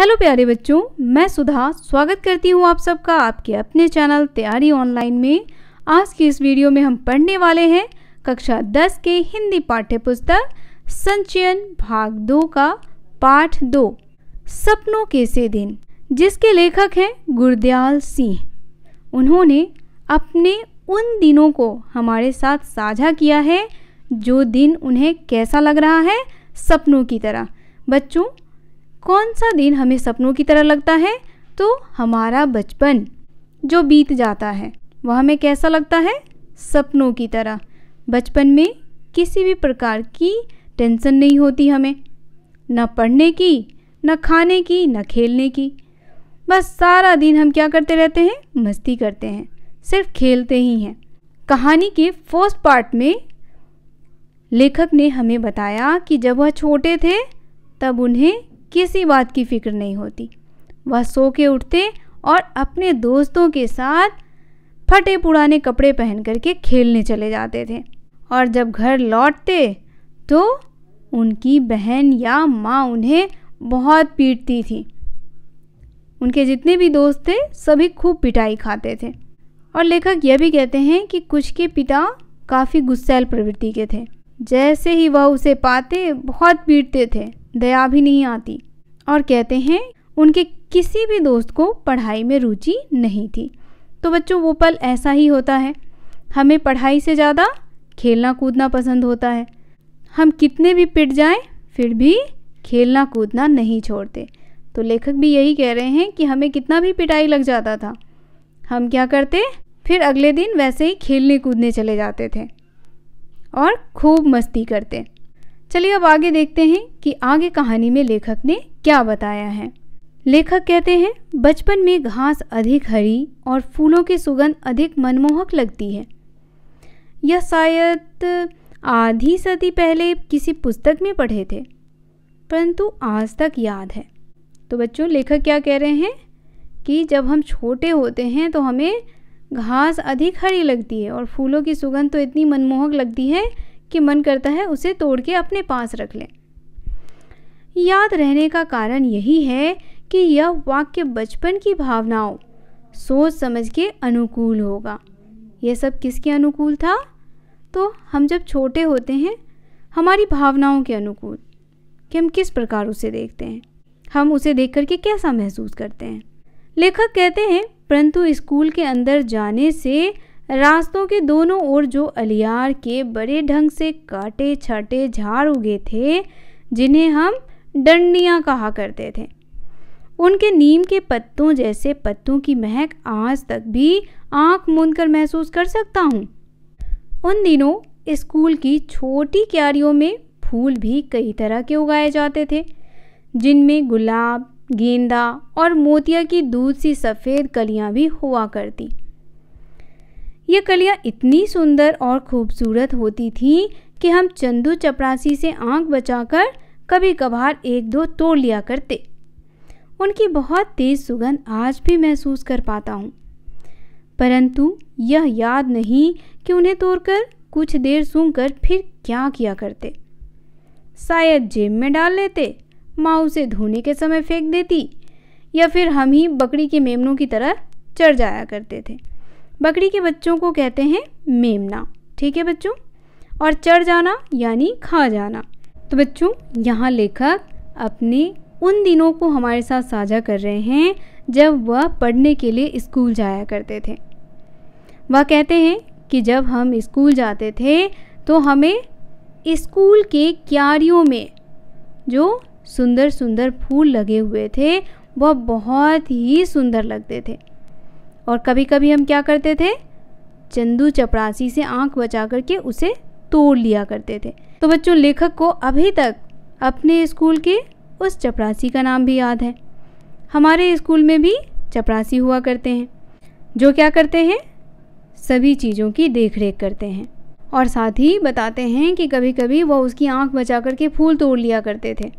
hello प्यारे बच्चों मैं सुधा स्वागत करती हूँ आप सबका आपके अपने चैनल तैयारी ऑनलाइन में आज की इस वीडियो में हम पढ़ने वाले हैं कक्षा 10 के हिंदी पाठ्य पुस्तक संचयन भाग दो का पाठ दो सपनों के से दिन जिसके लेखक हैं गुरदयाल सिंह उन्होंने अपने उन दिनों को हमारे साथ साझा किया है जो दिन उन्हें कैसा लग रहा है सपनों की तरह बच्चों कौन सा दिन हमें सपनों की तरह लगता है तो हमारा बचपन जो बीत जाता है वह हमें कैसा लगता है सपनों की तरह बचपन में किसी भी प्रकार की टेंशन नहीं होती हमें न पढ़ने की न खाने की न खेलने की बस सारा दिन हम क्या करते रहते हैं मस्ती करते हैं सिर्फ खेलते ही हैं कहानी के फर्स्ट पार्ट में लेखक ने हमें बताया कि जब वह छोटे थे तब उन्हें किसी बात की फिक्र नहीं होती वह सो के उठते और अपने दोस्तों के साथ फटे पुराने कपड़े पहन करके खेलने चले जाते थे और जब घर लौटते तो उनकी बहन या माँ उन्हें बहुत पीटती थी उनके जितने भी दोस्त थे सभी खूब पिटाई खाते थे और लेखक यह भी कहते हैं कि कुछ के पिता काफ़ी गुस्सैल प्रवृत्ति के थे जैसे ही वह उसे पाते बहुत पीटते थे दया भी नहीं आती और कहते हैं उनके किसी भी दोस्त को पढ़ाई में रुचि नहीं थी तो बच्चों वो पल ऐसा ही होता है हमें पढ़ाई से ज़्यादा खेलना कूदना पसंद होता है हम कितने भी पिट जाएं फिर भी खेलना कूदना नहीं छोड़ते तो लेखक भी यही कह रहे हैं कि हमें कितना भी पिटाई लग जाता था हम क्या करते फिर अगले दिन वैसे ही खेलने कूदने चले जाते थे और खूब मस्ती करते चलिए अब आगे देखते हैं कि आगे कहानी में लेखक ने क्या बताया है लेखक कहते हैं बचपन में घास अधिक हरी और फूलों की सुगंध अधिक मनमोहक लगती है यह शायद आधी सदी पहले किसी पुस्तक में पढ़े थे परंतु आज तक याद है तो बच्चों लेखक क्या कह रहे हैं कि जब हम छोटे होते हैं तो हमें घास अधिक हरी लगती है और फूलों की सुगंध तो इतनी मनमोहक लगती है कि मन करता है उसे तोड़ के अपने पास रख लें याद रहने का कारण यही है कि यह वाक्य बचपन की भावनाओं सोच समझ के अनुकूल होगा यह सब किसके अनुकूल था तो हम जब छोटे होते हैं हमारी भावनाओं के अनुकूल कि हम किस प्रकार उसे देखते हैं हम उसे देख करके कैसा महसूस करते हैं लेखक कहते हैं परंतु स्कूल के अंदर जाने से रास्तों के दोनों ओर जो अलियार के बड़े ढंग से काटे छाटे झाड़ उगे थे जिन्हें हम डंडियाँ कहा करते थे उनके नीम के पत्तों जैसे पत्तों की महक आज तक भी आंख मूंद कर महसूस कर सकता हूँ उन दिनों स्कूल की छोटी क्यारियों में फूल भी कई तरह के उगाए जाते थे जिनमें गुलाब गेंदा और मोतिया की दूध सी सफ़ेद कलियाँ भी हुआ करती ये कलियाँ इतनी सुंदर और खूबसूरत होती थीं कि हम चंदू चपरासी से आंख बचाकर कभी कभार एक दो तोड़ लिया करते उनकी बहुत तेज़ सुगंध आज भी महसूस कर पाता हूँ परंतु यह याद नहीं कि उन्हें तोड़कर कुछ देर सूंघकर फिर क्या किया करते शायद जेब में डाल लेते माँ उसे धोने के समय फेंक देती या फिर हम ही बकरी के मेमनों की तरह चढ़ जाया करते थे बकरी के बच्चों को कहते हैं मेमना ठीक है बच्चों और चढ़ जाना यानी खा जाना तो बच्चों यहाँ लेखक अपने उन दिनों को हमारे साथ साझा कर रहे हैं जब वह पढ़ने के लिए स्कूल जाया करते थे वह कहते हैं कि जब हम स्कूल जाते थे तो हमें स्कूल के क्यारियों में जो सुंदर सुंदर फूल लगे हुए थे वह बहुत ही सुंदर लगते थे और कभी कभी हम क्या करते थे चंदू चपरासी से आंख बचा करके उसे तोड़ लिया करते थे तो बच्चों लेखक को अभी तक अपने स्कूल के उस चपरासी का नाम भी याद है हमारे स्कूल में भी चपरासी हुआ करते हैं जो क्या करते हैं सभी चीज़ों की देखरेख करते हैं और साथ ही बताते हैं कि कभी कभी वह उसकी आंख बचा करके फूल तोड़ लिया करते थे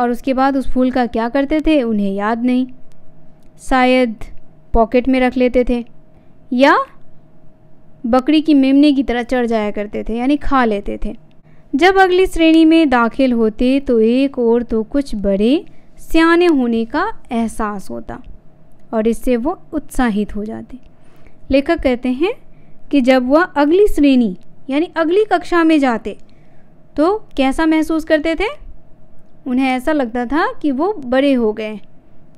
और उसके बाद उस फूल का क्या करते थे उन्हें याद नहीं शायद पॉकेट में रख लेते थे या बकरी की मेमने की तरह चढ़ जाया करते थे यानी खा लेते थे जब अगली श्रेणी में दाखिल होते तो एक और तो कुछ बड़े सियाने होने का एहसास होता और इससे वो उत्साहित हो जाते लेखक कहते हैं कि जब वह अगली श्रेणी यानी अगली कक्षा में जाते तो कैसा महसूस करते थे उन्हें ऐसा लगता था कि वो बड़े हो गए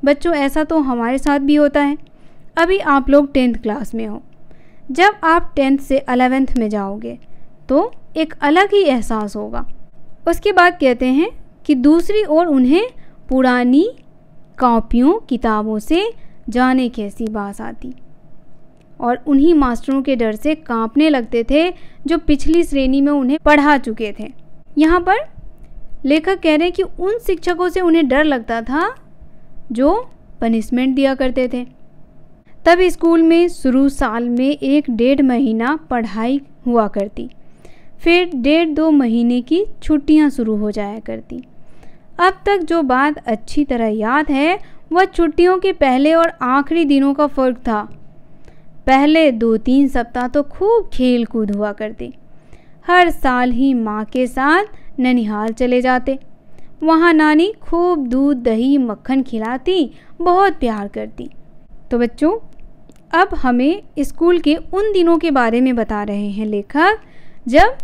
बच्चों ऐसा तो हमारे साथ भी होता है अभी आप लोग टेंथ क्लास में हो जब आप टेंथ से अलेवेंथ में जाओगे तो एक अलग ही एहसास होगा उसके बाद कहते हैं कि दूसरी ओर उन्हें पुरानी कापियों किताबों से जाने कैसी बास आती और उन्हीं मास्टरों के डर से कांपने लगते थे जो पिछली श्रेणी में उन्हें पढ़ा चुके थे यहाँ पर लेखक कह रहे हैं कि उन शिक्षकों से उन्हें डर लगता था जो पनिशमेंट दिया करते थे तब स्कूल में शुरू साल में एक डेढ़ महीना पढ़ाई हुआ करती फिर डेढ़ दो महीने की छुट्टियां शुरू हो जाया करती अब तक जो बात अच्छी तरह याद है वह छुट्टियों के पहले और आखिरी दिनों का फ़र्क था पहले दो तीन सप्ताह तो खूब खेल कूद हुआ करते हर साल ही माँ के साथ ननिहाल चले जाते वहाँ नानी खूब दूध दही मक्खन खिलाती बहुत प्यार करती तो बच्चों अब हमें स्कूल के उन दिनों के बारे में बता रहे हैं लेखक जब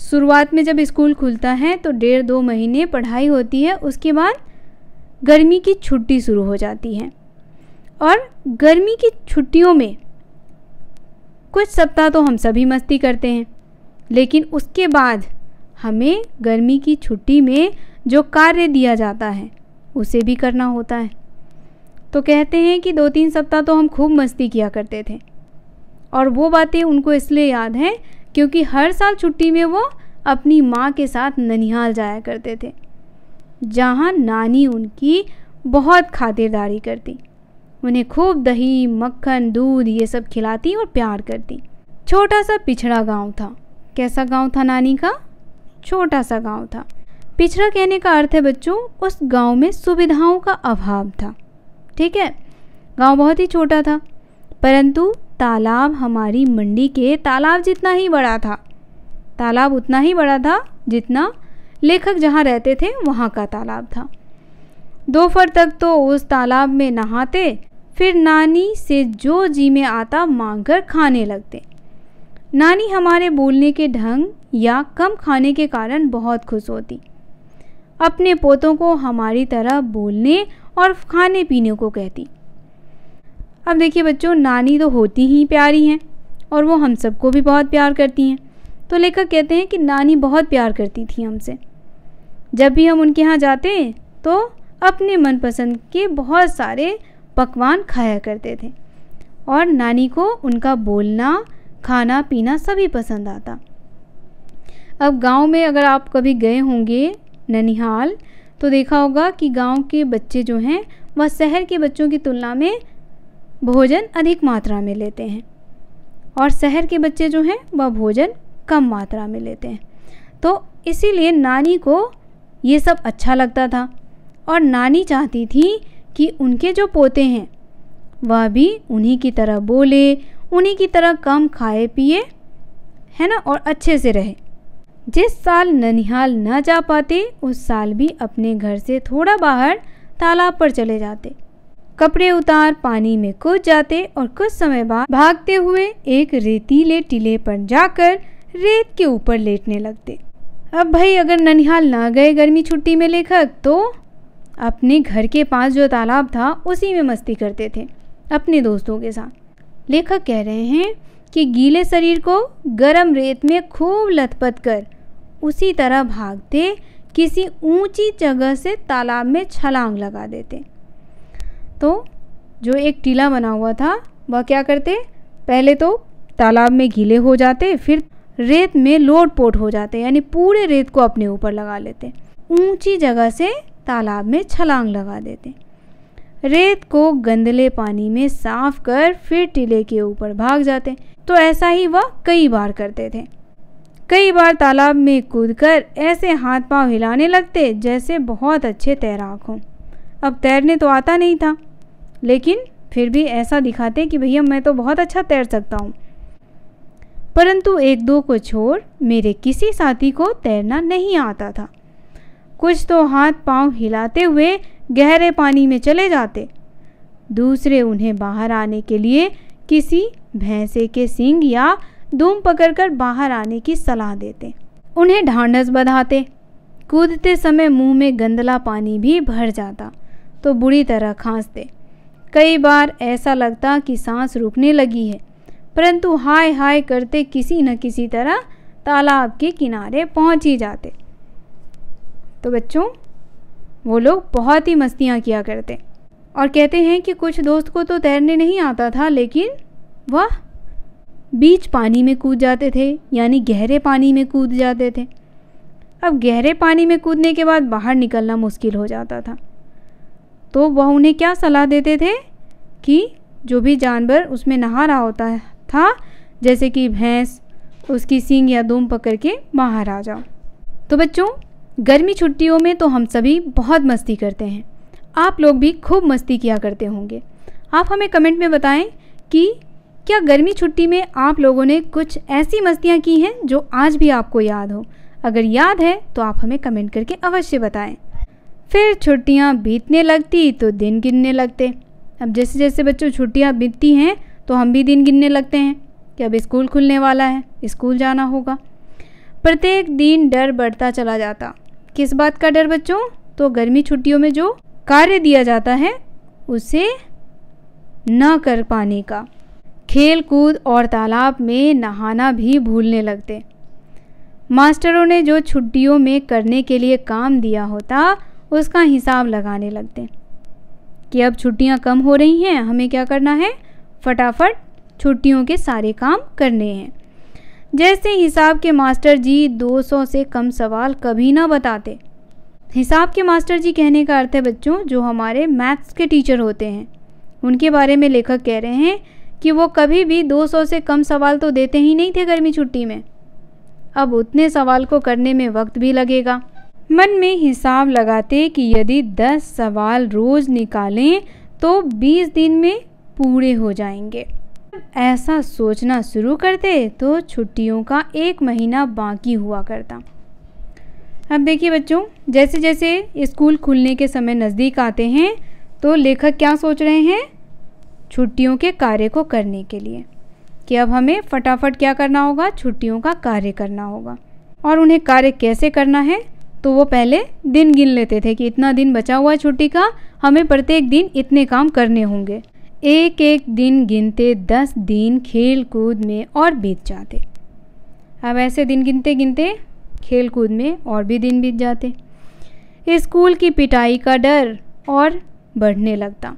शुरुआत में जब स्कूल खुलता है तो डेढ़ दो महीने पढ़ाई होती है उसके बाद गर्मी की छुट्टी शुरू हो जाती है और गर्मी की छुट्टियों में कुछ सप्ताह तो हम सभी मस्ती करते हैं लेकिन उसके बाद हमें गर्मी की छुट्टी में जो कार्य दिया जाता है उसे भी करना होता है तो कहते हैं कि दो तीन सप्ताह तो हम खूब मस्ती किया करते थे और वो बातें उनको इसलिए याद हैं क्योंकि हर साल छुट्टी में वो अपनी माँ के साथ ननिहाल जाया करते थे जहाँ नानी उनकी बहुत खातिरदारी करती उन्हें खूब दही मक्खन दूध ये सब खिलाती और प्यार करती छोटा सा पिछड़ा गांव था कैसा गांव था नानी का छोटा सा गांव था पिछड़ा कहने का अर्थ है बच्चों उस गांव में सुविधाओं का अभाव था ठीक है गांव बहुत ही छोटा था परंतु तालाब हमारी मंडी के तालाब जितना ही बड़ा था तालाब उतना ही बड़ा था जितना लेखक जहाँ रहते थे वहाँ का तालाब था दोपहर तक तो उस तालाब में नहाते फिर नानी से जो जी में आता मांग कर खाने लगते नानी हमारे बोलने के ढंग या कम खाने के कारण बहुत खुश होती अपने पोतों को हमारी तरह बोलने और खाने पीने को कहती अब देखिए बच्चों नानी तो होती ही प्यारी हैं और वो हम सबको भी बहुत प्यार करती हैं तो लेखक कहते हैं कि नानी बहुत प्यार करती थी हमसे जब भी हम उनके यहाँ जाते तो अपने मनपसंद के बहुत सारे पकवान खाया करते थे और नानी को उनका बोलना खाना पीना सभी पसंद आता अब गांव में अगर आप कभी गए होंगे ननिहाल तो देखा होगा कि गांव के बच्चे जो हैं वह शहर के बच्चों की तुलना में भोजन अधिक मात्रा में लेते हैं और शहर के बच्चे जो हैं वह भोजन कम मात्रा में लेते हैं तो इसीलिए नानी को ये सब अच्छा लगता था और नानी चाहती थी कि उनके जो पोते हैं वह भी उन्हीं की तरह बोले उन्हीं की तरह कम खाए पिए है ना और अच्छे से रहे जिस साल ननिहाल न जा पाते उस साल भी अपने घर से थोड़ा बाहर तालाब पर चले जाते कपड़े उतार पानी में कूद जाते और कुछ समय बाद भागते हुए एक रेतीले टीले पर जाकर रेत के ऊपर लेटने लगते अब भाई अगर ननिहाल ना गए गर्मी छुट्टी में लेखक तो अपने घर के पास जो तालाब था उसी में मस्ती करते थे अपने दोस्तों के साथ लेखक कह रहे हैं कि गीले शरीर को गर्म रेत में खूब लथपथ कर उसी तरह भागते किसी ऊंची जगह से तालाब में छलांग लगा देते तो जो एक टीला बना हुआ था वह क्या करते पहले तो तालाब में गीले हो जाते फिर रेत में लोट पोट हो जाते यानी पूरे रेत को अपने ऊपर लगा लेते ऊंची जगह से तालाब में छलांग लगा देते रेत को गंदले पानी में साफ कर फिर टीले के ऊपर भाग जाते तो ऐसा ही वह कई बार करते थे कई बार तालाब में कूदकर ऐसे हाथ पांव हिलाने लगते जैसे बहुत अच्छे तैराक हों अब तैरने तो आता नहीं था लेकिन फिर भी ऐसा दिखाते कि भैया मैं तो बहुत अच्छा तैर सकता हूँ परंतु एक दो को छोड़ मेरे किसी साथी को तैरना नहीं आता था कुछ तो हाथ पांव हिलाते हुए गहरे पानी में चले जाते दूसरे उन्हें बाहर आने के लिए किसी भैंसे के सिंग या दूम पकड़कर बाहर आने की सलाह देते उन्हें ढांढस बधाते कूदते समय मुंह में गंदला पानी भी भर जाता तो बुरी तरह खांसते कई बार ऐसा लगता कि सांस रुकने लगी है परंतु हाय हाय करते किसी न किसी तरह तालाब के किनारे पहुंच ही जाते तो बच्चों वो लोग बहुत ही मस्तियाँ किया करते और कहते हैं कि कुछ दोस्त को तो तैरने नहीं आता था लेकिन वह बीच पानी में कूद जाते थे यानी गहरे पानी में कूद जाते थे अब गहरे पानी में कूदने के बाद बाहर निकलना मुश्किल हो जाता था तो वह उन्हें क्या सलाह देते थे कि जो भी जानवर उसमें नहा रहा होता था जैसे कि भैंस उसकी सींग या दुम पकड़ के बाहर आ जाओ तो बच्चों गर्मी छुट्टियों में तो हम सभी बहुत मस्ती करते हैं आप लोग भी खूब मस्ती किया करते होंगे आप हमें कमेंट में बताएं कि क्या गर्मी छुट्टी में आप लोगों ने कुछ ऐसी मस्तियाँ की हैं जो आज भी आपको याद हो अगर याद है तो आप हमें कमेंट करके अवश्य बताएं फिर छुट्टियाँ बीतने लगती तो दिन गिनने लगते अब जैसे जैसे बच्चों छुट्टियाँ बीतती हैं तो हम भी दिन गिनने लगते हैं कि अब स्कूल खुलने वाला है स्कूल जाना होगा प्रत्येक दिन डर बढ़ता चला जाता किस बात का डर बच्चों तो गर्मी छुट्टियों में जो कार्य दिया जाता है उसे न कर पाने का खेल कूद और तालाब में नहाना भी भूलने लगते मास्टरों ने जो छुट्टियों में करने के लिए काम दिया होता उसका हिसाब लगाने लगते कि अब छुट्टियां कम हो रही हैं हमें क्या करना है फटाफट छुट्टियों के सारे काम करने हैं जैसे हिसाब के मास्टर जी 200 से कम सवाल कभी ना बताते हिसाब के मास्टर जी कहने का अर्थ है बच्चों जो हमारे मैथ्स के टीचर होते हैं उनके बारे में लेखक कह रहे हैं कि वो कभी भी 200 से कम सवाल तो देते ही नहीं थे गर्मी छुट्टी में अब उतने सवाल को करने में वक्त भी लगेगा मन में हिसाब लगाते कि यदि 10 सवाल रोज़ निकालें तो 20 दिन में पूरे हो जाएंगे ऐसा सोचना शुरू करते तो छुट्टियों का एक महीना बाकी हुआ करता अब देखिए बच्चों जैसे जैसे स्कूल खुलने के समय नज़दीक आते हैं तो लेखक क्या सोच रहे हैं छुट्टियों के कार्य को करने के लिए कि अब हमें फटाफट क्या करना होगा छुट्टियों का कार्य करना होगा और उन्हें कार्य कैसे करना है तो वो पहले दिन गिन लेते थे कि इतना दिन बचा हुआ छुट्टी का हमें प्रत्येक दिन इतने काम करने होंगे एक एक दिन गिनते दस दिन खेल कूद में और बीत जाते अब ऐसे दिन गिनते गिनते खेल कूद में और भी दिन बीत जाते स्कूल की पिटाई का डर और बढ़ने लगता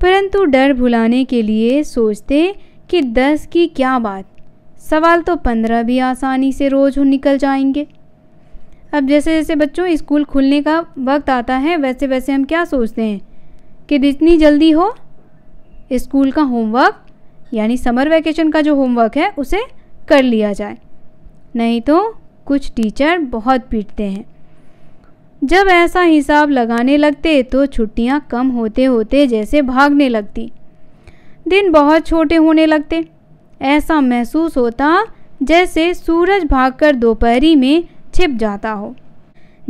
परंतु डर भुलाने के लिए सोचते कि दस की क्या बात सवाल तो पंद्रह भी आसानी से रोज़ निकल जाएंगे अब जैसे जैसे बच्चों स्कूल खुलने का वक्त आता है वैसे वैसे हम क्या सोचते हैं कि जितनी जल्दी हो स्कूल का होमवर्क यानी समर वैकेशन का जो होमवर्क है उसे कर लिया जाए नहीं तो कुछ टीचर बहुत पीटते हैं जब ऐसा हिसाब लगाने लगते तो छुट्टियां कम होते होते जैसे भागने लगती दिन बहुत छोटे होने लगते ऐसा महसूस होता जैसे सूरज भागकर दोपहरी में छिप जाता हो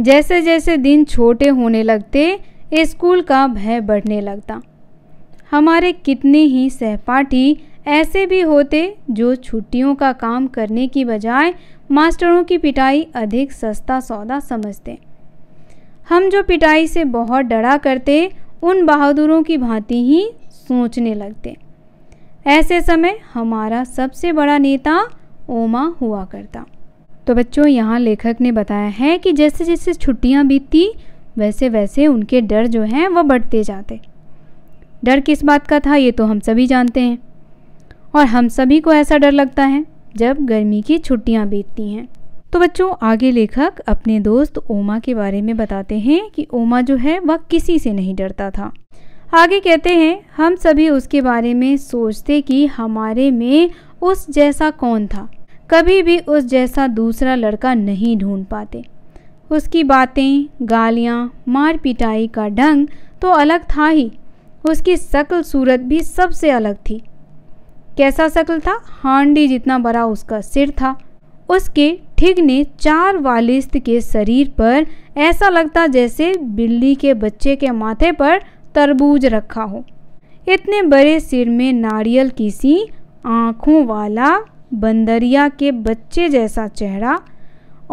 जैसे जैसे दिन छोटे होने लगते स्कूल का भय बढ़ने लगता हमारे कितने ही सहपाठी ऐसे भी होते जो छुट्टियों का काम करने की बजाय मास्टरों की पिटाई अधिक सस्ता सौदा समझते हम जो पिटाई से बहुत डरा करते उन बहादुरों की भांति ही सोचने लगते ऐसे समय हमारा सबसे बड़ा नेता ओमा हुआ करता तो बच्चों यहाँ लेखक ने बताया है कि जैसे जैसे छुट्टियाँ बीतती वैसे वैसे उनके डर जो हैं वह बढ़ते जाते डर किस बात का था ये तो हम सभी जानते हैं और हम सभी को ऐसा डर लगता है जब गर्मी की छुट्टियाँ बीतती हैं तो बच्चों आगे लेखक अपने दोस्त ओमा के बारे में बताते हैं कि ओमा जो है वह किसी से नहीं डरता था आगे कहते हैं हम सभी उसके बारे में सोचते कि हमारे में उस जैसा कौन था कभी भी उस जैसा दूसरा लड़का नहीं ढूंढ पाते उसकी बातें गालियाँ मार पिटाई का ढंग तो अलग था ही उसकी शक्ल सूरत भी सबसे अलग थी कैसा शक्ल था हांडी जितना बड़ा उसका सिर था उसके ने चार वालिस्त के शरीर पर ऐसा लगता जैसे बिल्ली के बच्चे के माथे पर तरबूज रखा हो इतने बड़े सिर में नारियल की सी आँखों वाला बंदरिया के बच्चे जैसा चेहरा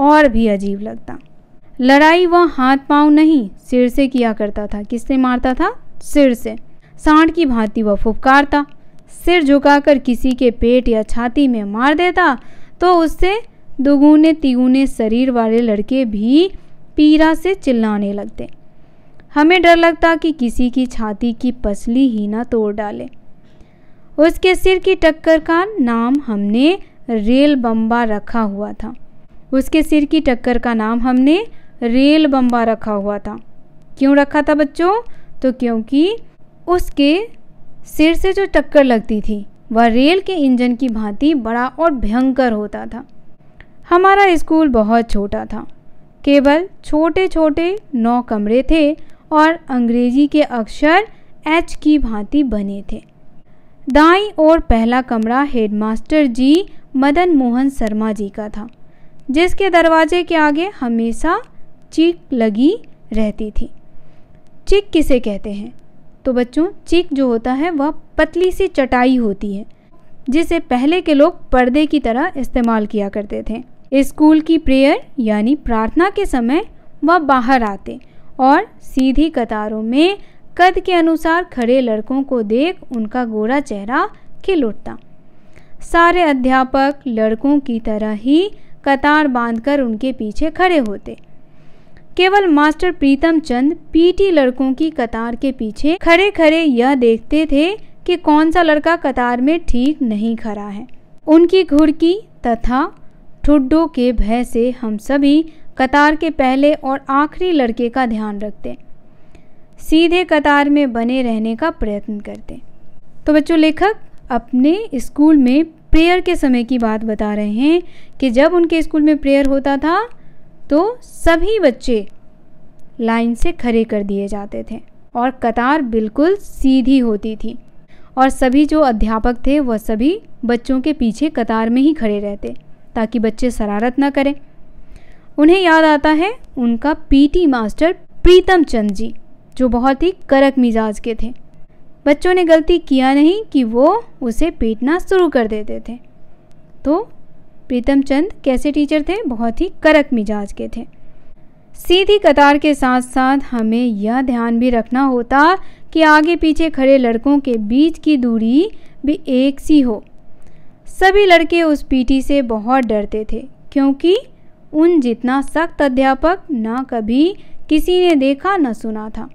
और भी अजीब लगता लड़ाई वह हाथ पांव नहीं सिर से किया करता था किससे मारता था सिर से सांड की भांति वह फुफकारता सिर झुकाकर किसी के पेट या छाती में मार देता तो उससे दुगुने तिगुने शरीर वाले लड़के भी पीरा से चिल्लाने लगते हमें डर लगता कि किसी की छाती की पसली ही ना तोड़ डाले उसके सिर की टक्कर का नाम हमने रेल बम्बा रखा हुआ था उसके सिर की टक्कर का नाम हमने रेल बम्बा रखा हुआ था क्यों रखा था बच्चों तो क्योंकि उसके सिर से जो टक्कर लगती थी वह रेल के इंजन की भांति बड़ा और भयंकर होता था हमारा स्कूल बहुत छोटा था केवल छोटे छोटे नौ कमरे थे और अंग्रेजी के अक्षर एच की भांति बने थे दाई और पहला कमरा हेडमास्टर जी मदन मोहन शर्मा जी का था जिसके दरवाजे के आगे हमेशा चीक लगी रहती थी चिक किसे कहते हैं तो बच्चों चिक जो होता है वह पतली सी चटाई होती है जिसे पहले के लोग पर्दे की तरह इस्तेमाल किया करते थे स्कूल की प्रेयर यानी प्रार्थना के समय वह बाहर आते और सीधी कतारों में कद के अनुसार खड़े लड़कों को देख उनका गोरा चेहरा खिल उठता सारे अध्यापक लड़कों की तरह ही कतार बांधकर उनके पीछे खड़े होते केवल मास्टर प्रीतम चंद पीटी लड़कों की कतार के पीछे खड़े खड़े यह देखते थे कि कौन सा लड़का कतार में ठीक नहीं खड़ा है उनकी घुड़की तथा ठुड्डों के भय से हम सभी कतार के पहले और आखिरी लड़के का ध्यान रखते सीधे कतार में बने रहने का प्रयत्न करते तो बच्चों लेखक अपने स्कूल में प्रेयर के समय की बात बता रहे हैं कि जब उनके स्कूल में प्रेयर होता था तो सभी बच्चे लाइन से खड़े कर दिए जाते थे और कतार बिल्कुल सीधी होती थी और सभी जो अध्यापक थे वह सभी बच्चों के पीछे कतार में ही खड़े रहते ताकि बच्चे शरारत ना करें उन्हें याद आता है उनका पीटी मास्टर प्रीतम चंद जी जो बहुत ही करक मिजाज के थे बच्चों ने गलती किया नहीं कि वो उसे पीटना शुरू कर देते थे तो प्रीतम चंद कैसे टीचर थे बहुत ही करक मिजाज के थे सीधी कतार के साथ साथ हमें यह ध्यान भी रखना होता कि आगे पीछे खड़े लड़कों के बीच की दूरी भी एक सी हो सभी लड़के उस पीटी से बहुत डरते थे क्योंकि उन जितना सख्त अध्यापक ना कभी किसी ने देखा न सुना था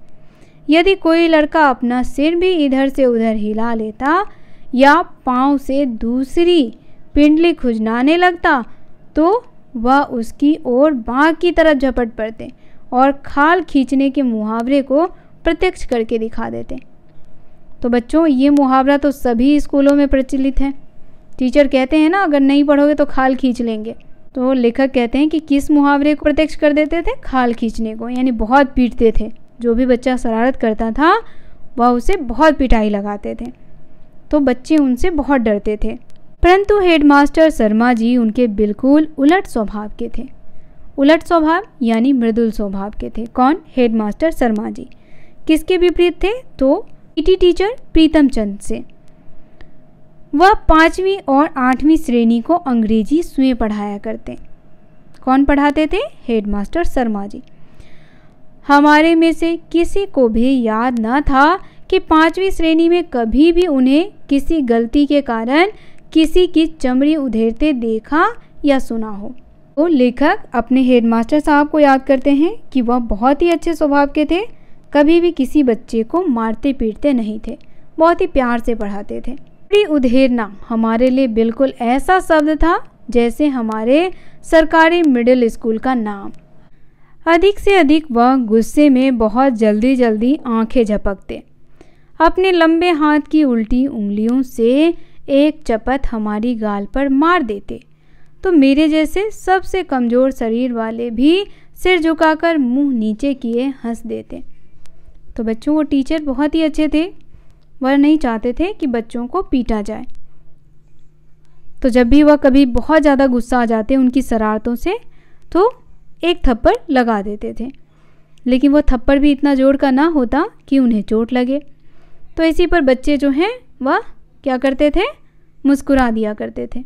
यदि कोई लड़का अपना सिर भी इधर से उधर हिला लेता या पाँव से दूसरी पिंडली खुजनाने लगता तो वह उसकी ओर बाघ की तरफ झपट पड़ते और खाल खींचने के मुहावरे को प्रत्यक्ष करके दिखा देते तो बच्चों ये मुहावरा तो सभी स्कूलों में प्रचलित है टीचर कहते हैं ना अगर नहीं पढ़ोगे तो खाल खींच लेंगे तो लेखक कहते हैं कि किस मुहावरे को प्रत्यक्ष कर देते थे खाल खींचने को यानी बहुत पीटते थे जो भी बच्चा शरारत करता था वह उसे बहुत पिटाई लगाते थे तो बच्चे उनसे बहुत डरते थे परंतु हेडमास्टर शर्मा जी उनके बिल्कुल उलट स्वभाव के थे उलट स्वभाव यानी मृदुल स्वभाव के थे कौन हेडमास्टर शर्मा जी किसके विपरीत थे तो PT e teacher Pritam Chand से वह पाँचवीं और आठवीं श्रेणी को अंग्रेजी स्वयं पढ़ाया करते कौन पढ़ाते थे हेडमास्टर शर्मा जी हमारे में से किसी को भी याद न था कि पांचवी श्रेणी में कभी भी उन्हें किसी गलती के कारण किसी की चमड़ी उधेरते देखा या सुना हो तो लेखक अपने हेडमास्टर साहब को याद करते हैं कि वह बहुत ही अच्छे स्वभाव के थे कभी भी किसी बच्चे को मारते पीटते नहीं थे बहुत ही प्यार से पढ़ाते थे चमड़ी उधेरना हमारे लिए बिल्कुल ऐसा शब्द था जैसे हमारे सरकारी मिडिल स्कूल का नाम अधिक से अधिक वह गुस्से में बहुत जल्दी जल्दी आंखें झपकते अपने लंबे हाथ की उल्टी उंगलियों से एक चपत हमारी गाल पर मार देते तो मेरे जैसे सबसे कमज़ोर शरीर वाले भी सिर झुकाकर मुंह नीचे किए हंस देते तो बच्चों वो टीचर बहुत ही अच्छे थे वह नहीं चाहते थे कि बच्चों को पीटा जाए तो जब भी वह कभी बहुत ज़्यादा गुस्सा आ जाते उनकी शरारतों से तो एक थप्पड़ लगा देते थे लेकिन वह थप्पड़ भी इतना जोर का ना होता कि उन्हें चोट लगे तो इसी पर बच्चे जो हैं वह क्या करते थे मुस्कुरा दिया करते थे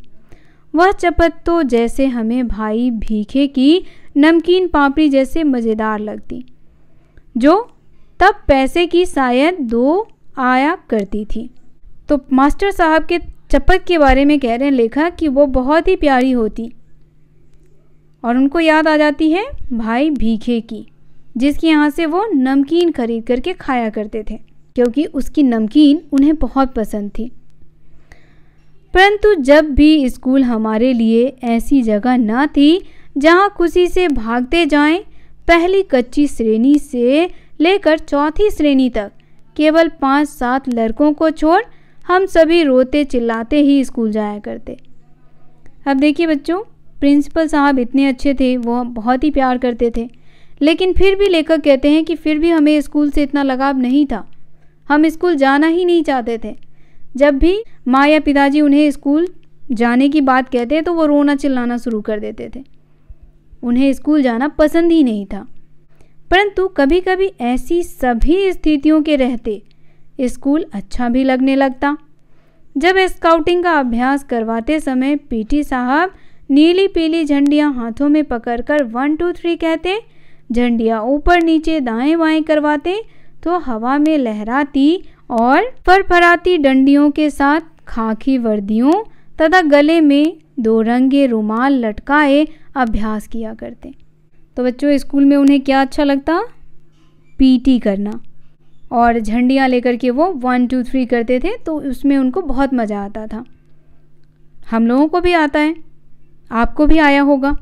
वह चपत तो जैसे हमें भाई भीखे की नमकीन पापड़ी जैसे मज़ेदार लगती जो तब पैसे की शायद दो आया करती थी तो मास्टर साहब के चपत के बारे में कह रहे हैं लेखक कि वो बहुत ही प्यारी होती और उनको याद आ जाती है भाई भीखे की जिसके यहाँ से वो नमकीन खरीद करके खाया करते थे क्योंकि उसकी नमकीन उन्हें बहुत पसंद थी परंतु जब भी स्कूल हमारे लिए ऐसी जगह ना थी जहाँ खुशी से भागते जाएं, पहली कच्ची श्रेणी से लेकर चौथी श्रेणी तक केवल पाँच सात लड़कों को छोड़ हम सभी रोते चिल्लाते ही स्कूल जाया करते अब देखिए बच्चों प्रिंसिपल साहब इतने अच्छे थे वो बहुत ही प्यार करते थे लेकिन फिर भी लेखक कहते हैं कि फिर भी हमें स्कूल से इतना लगाव नहीं था हम स्कूल जाना ही नहीं चाहते थे जब भी माँ या पिताजी उन्हें स्कूल जाने की बात कहते तो वो रोना चिल्लाना शुरू कर देते थे उन्हें स्कूल जाना पसंद ही नहीं था परंतु कभी कभी ऐसी सभी स्थितियों के रहते स्कूल अच्छा भी लगने लगता जब स्काउटिंग का अभ्यास करवाते समय पीटी साहब नीली पीली झंडियाँ हाथों में पकड़कर वन टू थ्री कहते झंडियाँ ऊपर नीचे दाएं बाएं करवाते तो हवा में लहराती और फरफराती डंडियों के साथ खाकी वर्दियों तथा गले में दो रंगे रुमाल लटकाए अभ्यास किया करते तो बच्चों स्कूल में उन्हें क्या अच्छा लगता पीटी करना और झंडियाँ लेकर के वो वन टू थ्री करते थे तो उसमें उनको बहुत मज़ा आता था हम लोगों को भी आता है आपको भी आया होगा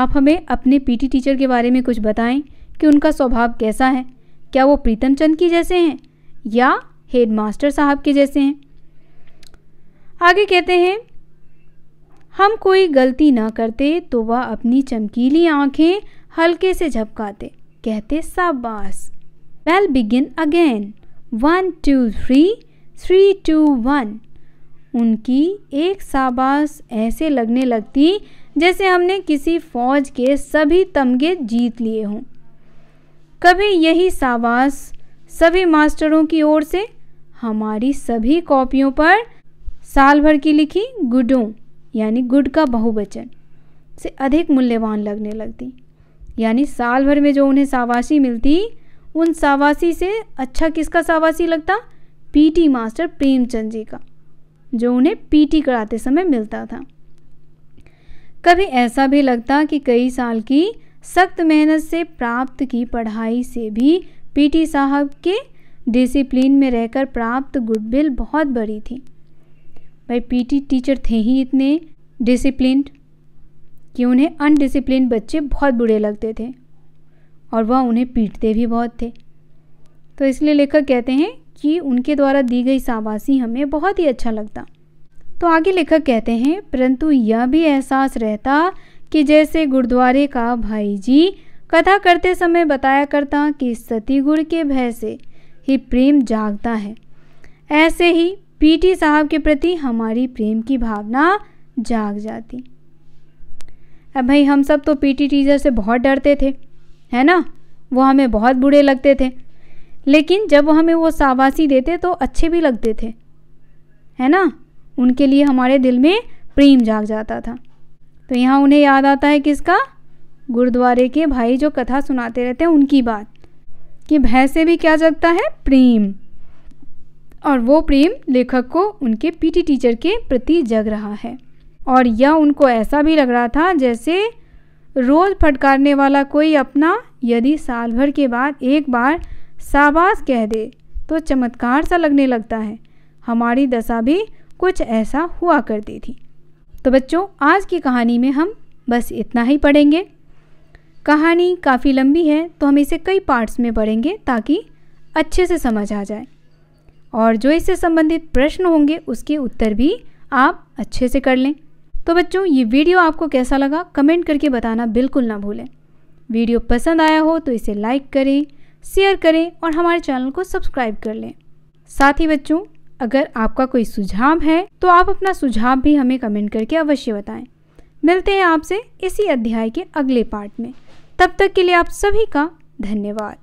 आप हमें अपने पीटी टीचर के बारे में कुछ बताएं कि उनका स्वभाव कैसा है क्या वो प्रीतम चंद की जैसे हैं या हेडमास्टर साहब के जैसे हैं आगे कहते हैं हम कोई गलती ना करते तो वह अपनी चमकीली आंखें हल्के से झपकाते कहते शाबाश well begin again one two three three two one उनकी एक शाबाश ऐसे लगने लगती जैसे हमने किसी फौज के सभी तमगे जीत लिए हों कभी यही शाबाश सभी मास्टरों की ओर से हमारी सभी कॉपियों पर साल भर की लिखी गुडों यानी गुड का बहुवचन से अधिक मूल्यवान लगने लगती यानी साल भर में जो उन्हें शाबाशी मिलती उन शाबाशी से अच्छा किसका शाबाशी लगता पीटी मास्टर प्रेमचंद जी का जो उन्हें पीटी कराते समय मिलता था कभी ऐसा भी लगता कि कई साल की सख्त मेहनत से प्राप्त की पढ़ाई से भी पीटी साहब के डिसिप्लिन में रहकर प्राप्त गुडविल बहुत बड़ी थी भाई पीटी टीचर थे ही इतने डिसिप्लिन कि उन्हें अनडिसिप्लिन बच्चे बहुत बुरे लगते थे और वह उन्हें पीटते भी बहुत थे तो इसलिए लेखक कहते हैं कि उनके द्वारा दी गई शाबाशी हमें बहुत ही अच्छा लगता तो आगे लेखक कहते हैं परंतु यह भी एहसास रहता कि जैसे गुरुद्वारे का भाई जी कथा करते समय बताया करता कि सती गुण के भय से ही प्रेम जागता है ऐसे ही पीटी साहब के प्रति हमारी प्रेम की भावना जाग जाती अब भाई हम सब तो पीटी टीचर से बहुत डरते थे है ना वो हमें बहुत बुरे लगते थे लेकिन जब हमें वो शाबाशी देते तो अच्छे भी लगते थे है ना उनके लिए हमारे दिल में प्रेम जाग जाता था तो यहाँ उन्हें याद आता है किसका गुरुद्वारे के भाई जो कथा सुनाते रहते हैं उनकी बात कि भैसे भी क्या जगता है प्रेम और वो प्रेम लेखक को उनके पीटी टीचर के प्रति जग रहा है और यह उनको ऐसा भी लग रहा था जैसे रोज़ फटकारने वाला कोई अपना यदि साल भर के बाद एक बार शाबाश कह दे तो चमत्कार सा लगने लगता है हमारी दशा भी कुछ ऐसा हुआ करती थी तो बच्चों आज की कहानी में हम बस इतना ही पढ़ेंगे कहानी काफ़ी लंबी है तो हम इसे कई पार्ट्स में पढ़ेंगे ताकि अच्छे से समझ आ जाए और जो इससे संबंधित प्रश्न होंगे उसके उत्तर भी आप अच्छे से कर लें तो बच्चों ये वीडियो आपको कैसा लगा कमेंट करके बताना बिल्कुल ना भूलें वीडियो पसंद आया हो तो इसे लाइक करें शेयर करें और हमारे चैनल को सब्सक्राइब कर लें साथ ही बच्चों अगर आपका कोई सुझाव है तो आप अपना सुझाव भी हमें कमेंट करके अवश्य बताएं मिलते हैं आपसे इसी अध्याय के अगले पार्ट में तब तक के लिए आप सभी का धन्यवाद